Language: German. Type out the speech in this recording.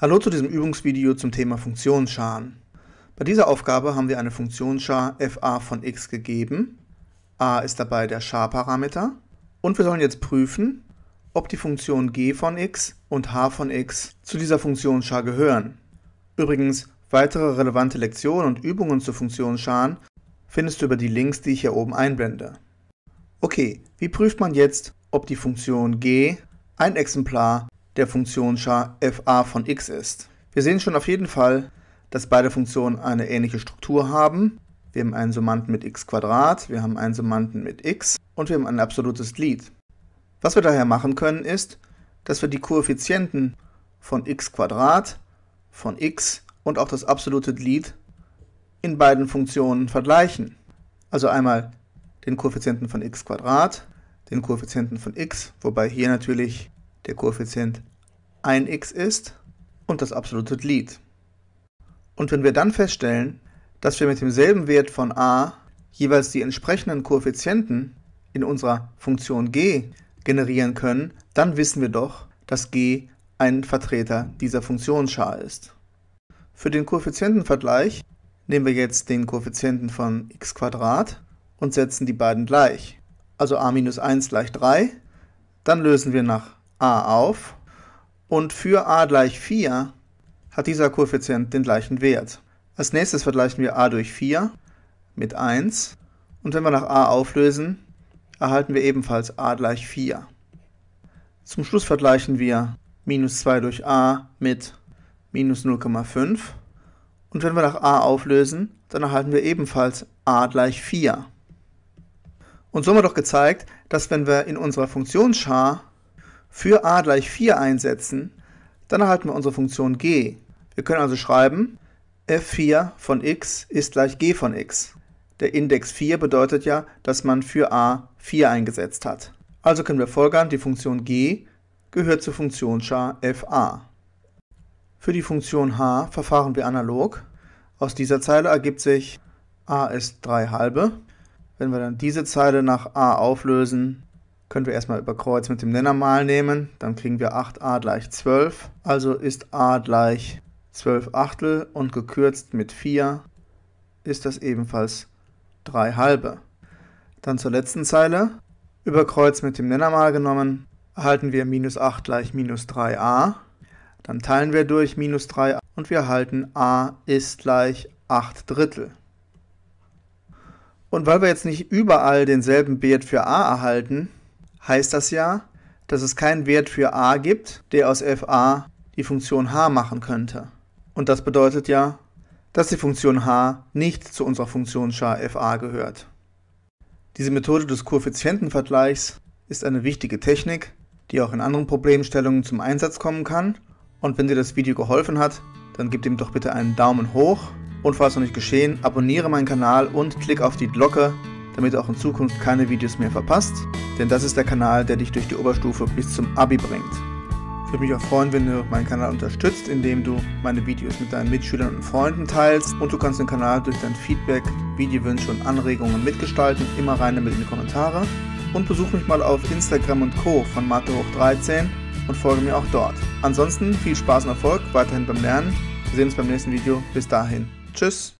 Hallo zu diesem Übungsvideo zum Thema Funktionsscharen. Bei dieser Aufgabe haben wir eine Funktionsschar fa von x gegeben. a ist dabei der Scharparameter. Und wir sollen jetzt prüfen, ob die Funktion g von x und h von x zu dieser Funktionsschar gehören. Übrigens, weitere relevante Lektionen und Übungen zu Funktionsscharen findest du über die Links, die ich hier oben einblende. Okay, wie prüft man jetzt, ob die Funktion g ein Exemplar der Funktion fa von x ist. Wir sehen schon auf jeden Fall, dass beide Funktionen eine ähnliche Struktur haben. Wir haben einen Summanden mit x, wir haben einen Summanden mit x und wir haben ein absolutes Glied. Was wir daher machen können ist, dass wir die Koeffizienten von x, von x und auch das absolute Glied in beiden Funktionen vergleichen. Also einmal den Koeffizienten von x, den Koeffizienten von x, wobei hier natürlich der Koeffizient 1x ist und das absolute Glied. Und wenn wir dann feststellen, dass wir mit demselben Wert von a jeweils die entsprechenden Koeffizienten in unserer Funktion g generieren können, dann wissen wir doch, dass g ein Vertreter dieser Funktionsschar ist. Für den Koeffizientenvergleich nehmen wir jetzt den Koeffizienten von x und setzen die beiden gleich, also a minus 1 gleich 3. Dann lösen wir nach a auf und für a gleich 4 hat dieser Koeffizient den gleichen Wert. Als nächstes vergleichen wir a durch 4 mit 1 und wenn wir nach a auflösen, erhalten wir ebenfalls a gleich 4. Zum Schluss vergleichen wir minus 2 durch a mit minus 0,5 und wenn wir nach a auflösen, dann erhalten wir ebenfalls a gleich 4. Und so haben wir doch gezeigt, dass wenn wir in unserer Funktionsschar für a gleich 4 einsetzen, dann erhalten wir unsere Funktion g. Wir können also schreiben, f4 von x ist gleich g von x. Der Index 4 bedeutet ja, dass man für a 4 eingesetzt hat. Also können wir folgern, die Funktion g gehört zur Funktionsschar fa. Für die Funktion h verfahren wir analog. Aus dieser Zeile ergibt sich a ist 3 halbe. Wenn wir dann diese Zeile nach a auflösen, können wir erstmal über Kreuz mit dem Nennermal nehmen. Dann kriegen wir 8a gleich 12. Also ist a gleich 12 Achtel und gekürzt mit 4 ist das ebenfalls 3 halbe. Dann zur letzten Zeile. Über Kreuz mit dem Nennermal genommen erhalten wir minus 8 gleich minus 3a. Dann teilen wir durch minus 3 a und wir erhalten a ist gleich 8 Drittel. Und weil wir jetzt nicht überall denselben Wert für a erhalten, heißt das ja, dass es keinen Wert für a gibt, der aus fa die Funktion h machen könnte. Und das bedeutet ja, dass die Funktion h nicht zu unserer Funktionsschar fa gehört. Diese Methode des Koeffizientenvergleichs ist eine wichtige Technik, die auch in anderen Problemstellungen zum Einsatz kommen kann. Und wenn dir das Video geholfen hat, dann gib ihm doch bitte einen Daumen hoch. Und falls noch nicht geschehen, abonniere meinen Kanal und klick auf die Glocke, damit du auch in Zukunft keine Videos mehr verpasst, denn das ist der Kanal, der dich durch die Oberstufe bis zum Abi bringt. Ich würde mich auch freuen, wenn du meinen Kanal unterstützt, indem du meine Videos mit deinen Mitschülern und Freunden teilst und du kannst den Kanal durch dein Feedback, Videowünsche und Anregungen mitgestalten, immer rein damit in die Kommentare und besuch mich mal auf Instagram und Co. von mathehoch 13 und folge mir auch dort. Ansonsten viel Spaß und Erfolg weiterhin beim Lernen. Wir sehen uns beim nächsten Video. Bis dahin. Tschüss.